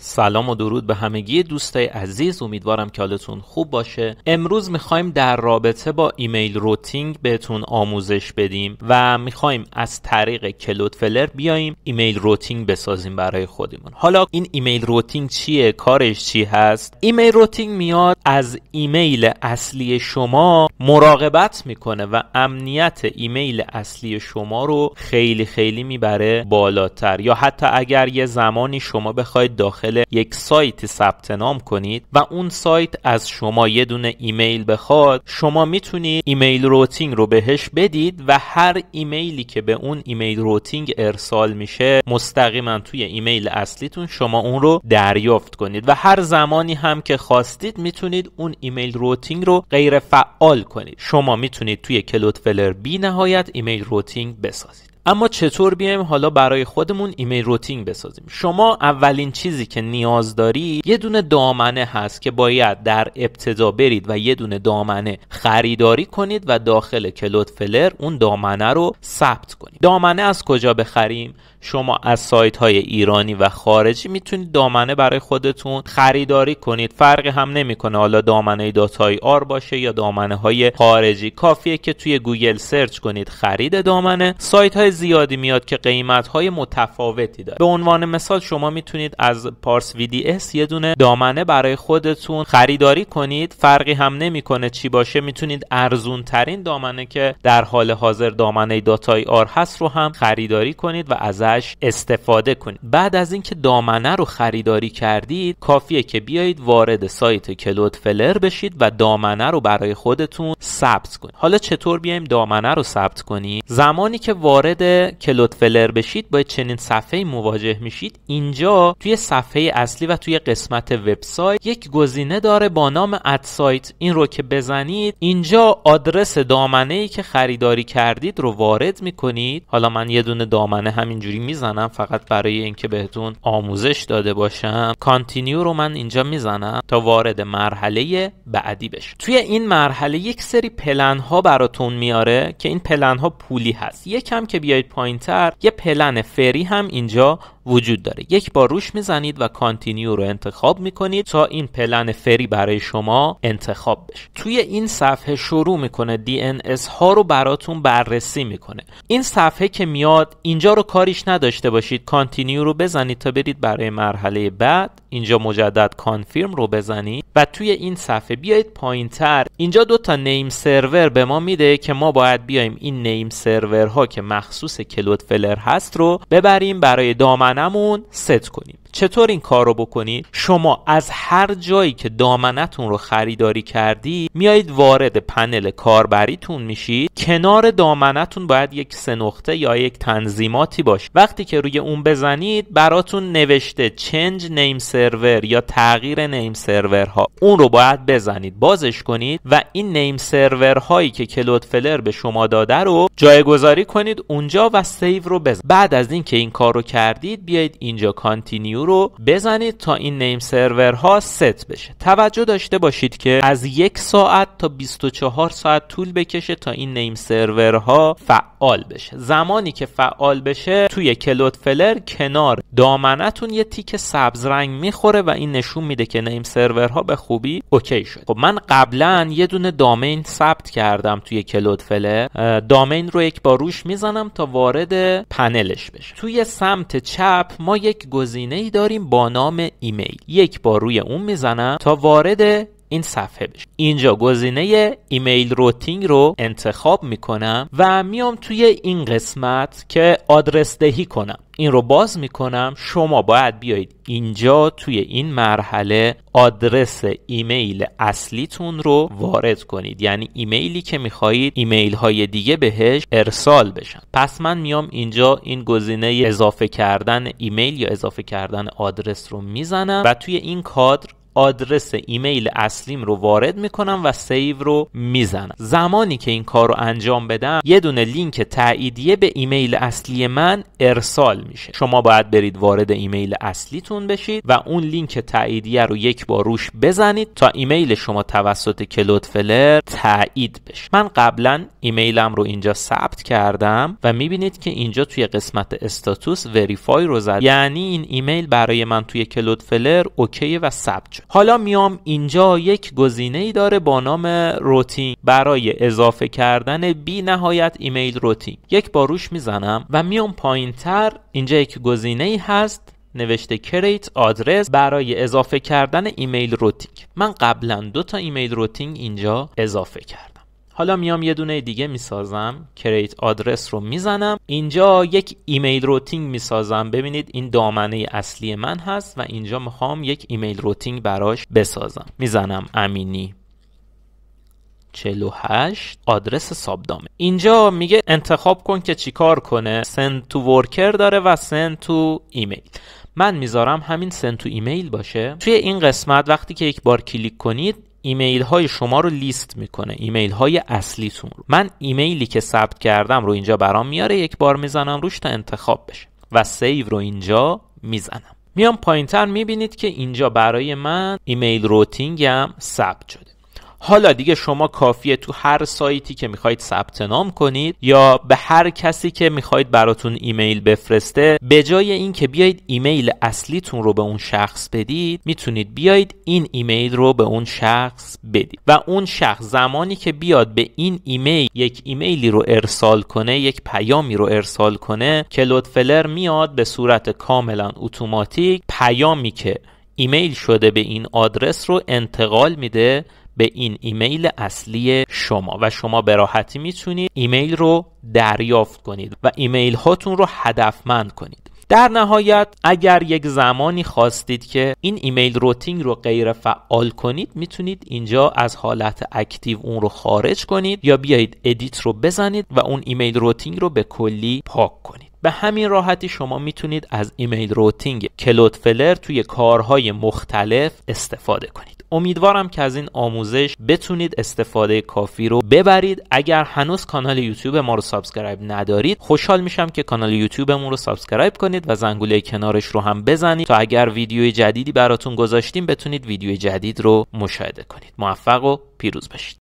سلام و درود به همگی دوستای عزیز امیدوارم که حالتون خوب باشه امروز میخوایم در رابطه با ایمیل روتینگ بهتون آموزش بدیم و میخوایم از طریق کلود فلر بیایم ایمیل روتینگ بسازیم برای خودمون حالا این ایمیل روتینگ چیه کارش چی هست ایمیل روتینگ میاد از ایمیل اصلی شما مراقبت میکنه و امنیت ایمیل اصلی شما رو خیلی خیلی میبره بالاتر یا حتی اگر یه زمانی شما بخواید داخل یک سایت ثبت نام کنید و اون سایت از شما یه دونه ایمیل بخواد شما میتونید ایمیل روتینگ رو بهش بدید و هر ایمیلی که به اون ایمیل روتینگ ارسال میشه مستقیما توی ایمیل اصلیتون شما اون رو دریافت کنید و هر زمانی هم که خواستید میتونید اون ایمیل روتینگ رو غیر فعال کنید شما میتونید توی کلوت فلر بی نهایت ایمیل روتینگ بسازید اما چطور بیایم حالا برای خودمون ایمیل روتینگ بسازیم شما اولین چیزی که نیاز داری یه دونه دامنه هست که باید در ابتدا برید و یه دونه دامنه خریداری کنید و داخل کلود فلر اون دامنه رو ثبت کنید دامنه از کجا بخریم شما از سایت های ایرانی و خارجی میتونید دامنه برای خودتون خریداری کنید فرق هم نمیکنه حالا دامنه داتای آر باشه یا دامنه های خارجی کافیه که توی گوگل سرچ کنید خرید دامنه سایت های زیادی میاد که قیمت های متفاوتی داره به عنوان مثال شما میتونید از پارس وی یه دونه دامنه برای خودتون خریداری کنید فرقی هم نمیکنه چی باشه میتونید ارزون ترین دامنه که در حال حاضر دامنه داتای آر هست رو هم خریداری کنید و از استفاده کنید بعد از اینکه دامنه رو خریداری کردید کافیه که بیایید وارد سایت کلود فلر بشید و دامنه رو برای خودتون ثبت کنید حالا چطور بیایم دامنه رو ثبت کنیم زمانی که وارد کلود فلر بشید با چنین صفحه مواجه میشید اینجا توی صفحه اصلی و توی قسمت وبسایت یک گزینه داره با نام اد سایت این رو که بزنید اینجا آدرس دامنه ای که خریداری کردید رو وارد میکنید حالا من یه دونه دامنه همینجوری میزنم فقط برای اینکه بهتون آموزش داده باشم کانتینیو رو من اینجا میزنم تا وارد مرحله بعدی بشه توی این مرحله یک سری پلن ها براتون میاره که این پلن ها پولی هست یکم که بیاید پایینتر تر یه پلن فری هم اینجا وجود داره یک بار روش میزنید و کانتینیو رو انتخاب میکنید تا این پلن فری برای شما انتخاب بشه توی این صفحه شروع میکنه DNS ها رو براتون بررسی میکنه این صفحه که میاد اینجا رو کاریش نداشته باشید کانتینیو رو بزنید تا برید برای مرحله بعد اینجا مجدد کانفیرم رو بزنید و توی این صفحه بیایید پایین تر اینجا دو تا نیم سرور به ما میده که ما باید بیایم این نیم ها که مخصوص کلود فلر هست رو ببریم برای دامن نمون ست کنیم چطور این کار رو بکنید شما از هر جایی که دامنتون رو خریداری کردی میایید وارد پنل کاربریتون میشید کنار دامنتون باید یک سه نقطه یا یک تنظیماتی باشه وقتی که روی اون بزنید براتون نوشته چنج نیم سرور یا تغییر نیم سرورها اون رو باید بزنید بازش کنید و این نیم سرور هایی که کلود فلر به شما داده رو جایگذاری کنید اونجا و سیو رو بزنید بعد از اینکه این کار رو کردید بیایید اینجا کانتینیو رو بزنید تا این نیم سرورها ست بشه توجه داشته باشید که از یک ساعت تا 24 ساعت طول بکشه تا این نیم سرورها فعال بشه زمانی که فعال بشه توی کلود فلر کنار دامنتون یه تیک سبز رنگ میخوره و این نشون میده که نیم سرورها به خوبی اوکی شد خب من قبلا یه دونه دامین ثبت کردم توی کلود فلر دامین رو یک بار روش میزنم تا وارد پنلش بشه توی سمت چپ ما یک گزینه داریم با نام ایمیل یک بار روی اون میزنم تا وارد این صفحه بشه اینجا گزینه ایمیل روتینگ رو انتخاب میکنم و میام توی این قسمت که آدرس دهی کنم این رو باز میکنم شما باید بیایید اینجا توی این مرحله آدرس ایمیل اصلیتون رو وارد کنید یعنی ایمیلی که میخواهید ایمیل های دیگه بهش ارسال بشن پس من میام اینجا این گزینه اضافه کردن ایمیل یا اضافه کردن آدرس رو میزنم و توی این کادر آدرس ایمیل اصلیم رو وارد میکنم و سیو رو میزنم زمانی که این کار رو انجام بدم یه دونه لینک تاییدیه به ایمیل اصلی من ارسال میشه شما باید برید وارد ایمیل اصلیتون بشید و اون لینک تاییدیه رو یک بار روش بزنید تا ایمیل شما توسط کلود فلر تایید بشه من قبلا ایمیلم رو اینجا ثبت کردم و میبینید که اینجا توی قسمت استاتوس وریفای رو زد یعنی این ایمیل برای من توی کلود فلر اوکی و ثبت حالا میام اینجا یک گزینه ای داره با نام روتین برای اضافه کردن بی نهایت ایمیل روتین یک باروش میزنم و میام پایین تر اینجا یک گزینه ای هست نوشته کریت آدرس برای اضافه کردن ایمیل روتینگ من قبلا دو تا ایمیل روتینگ اینجا اضافه کردم حالا میام یه دونه دیگه میسازم کریت آدرس رو میزنم اینجا یک ایمیل روتینگ میسازم ببینید این دامنه اصلی من هست و اینجا میخوام یک ایمیل روتینگ براش بسازم میزنم امینی 48 آدرس سابدامه اینجا میگه انتخاب کن که چیکار کنه سند تو ورکر داره و سند تو ایمیل من میذارم همین send تو ایمیل باشه توی این قسمت وقتی که یک بار کلیک کنید ایمیل های شما رو لیست میکنه ایمیل های اصلیتون رو من ایمیلی که ثبت کردم رو اینجا برام میاره یک بار میزنم روش تا انتخاب بشه و سیو رو اینجا میزنم میام پایینتر میبینید که اینجا برای من ایمیل روتینگم ثبت شده حالا دیگه شما کافیه تو هر سایتی که میخواید ثبت نام کنید یا به هر کسی که میخواید براتون ایمیل بفرسته به جای اینکه بیاید ایمیل اصلیتون رو به اون شخص بدید میتونید بیایید این ایمیل رو به اون شخص بدید و اون شخص زمانی که بیاد به این ایمیل یک ایمیلی رو ارسال کنه یک پیامی رو ارسال کنه کلود فلر میاد به صورت کاملا اتوماتیک پیامی که ایمیل شده به این آدرس رو انتقال میده به این ایمیل اصلی شما و شما به راحتی میتونید ایمیل رو دریافت کنید و ایمیل هاتون رو هدفمند کنید در نهایت اگر یک زمانی خواستید که این ایمیل روتینگ رو غیر فعال کنید میتونید اینجا از حالت اکتیو اون رو خارج کنید یا بیایید ادیت رو بزنید و اون ایمیل روتینگ رو به کلی پاک کنید به همین راحتی شما میتونید از ایمیل روتینگ کلود فلر توی کارهای مختلف استفاده کنید امیدوارم که از این آموزش بتونید استفاده کافی رو ببرید اگر هنوز کانال یوتیوب ما رو سابسکرایب ندارید خوشحال میشم که کانال ما رو سابسکرایب کنید و زنگوله کنارش رو هم بزنید تا اگر ویدیوی جدیدی براتون گذاشتیم بتونید ویدیو جدید رو مشاهده کنید موفق و پیروز باشید